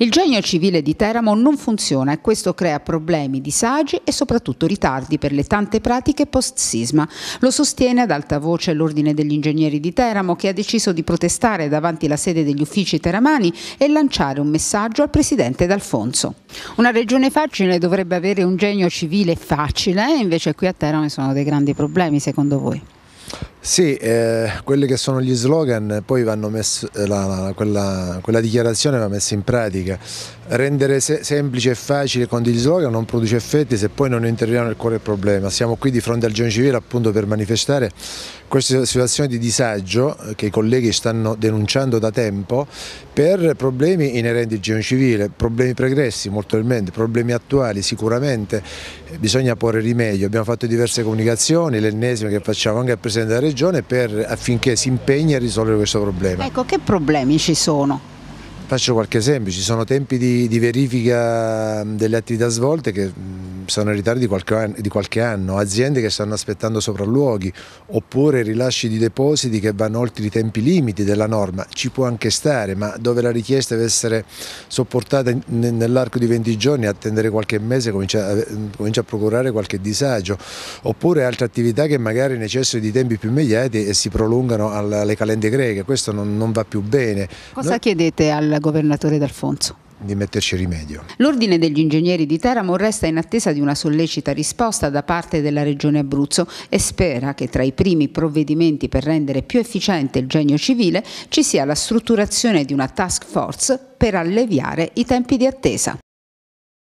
Il genio civile di Teramo non funziona e questo crea problemi, disagi e soprattutto ritardi per le tante pratiche post-sisma. Lo sostiene ad alta voce l'Ordine degli Ingegneri di Teramo che ha deciso di protestare davanti alla sede degli uffici teramani e lanciare un messaggio al presidente D'Alfonso. Una regione facile dovrebbe avere un genio civile facile, invece qui a Teramo sono dei grandi problemi secondo voi? Sì, eh, quelli che sono gli slogan poi vanno messo, eh, la, la, quella, quella, dichiarazione va messa in pratica. Rendere se, semplice e facile con degli slogan non produce effetti se poi non interviene nel cuore del problema. Siamo qui di fronte al Giorno Civile appunto per manifestare questa situazione di disagio eh, che i colleghi stanno denunciando da tempo per problemi inerenti al Giorno Civile, problemi pregressi molto probabilmente, problemi attuali sicuramente. Eh, bisogna porre rimedio. Abbiamo fatto diverse comunicazioni, l'ennesima che facciamo anche al Presidente della Regione Regione per, affinché si impegni a risolvere questo problema. Ecco, che problemi ci sono? Faccio qualche esempio, ci sono tempi di, di verifica delle attività svolte che sono in ritardo di qualche, anno, di qualche anno, aziende che stanno aspettando sopralluoghi oppure rilasci di depositi che vanno oltre i tempi limiti della norma, ci può anche stare, ma dove la richiesta deve essere sopportata nell'arco di 20 giorni, attendere qualche mese comincia a, eh, comincia a procurare qualche disagio, oppure altre attività che magari necessitano di tempi più immediati e si prolungano alle calende greche, questo non, non va più bene. Cosa no... chiedete al governatore D'Alfonso? di metterci rimedio. L'Ordine degli Ingegneri di Teramo resta in attesa di una sollecita risposta da parte della Regione Abruzzo e spera che tra i primi provvedimenti per rendere più efficiente il genio civile ci sia la strutturazione di una task force per alleviare i tempi di attesa.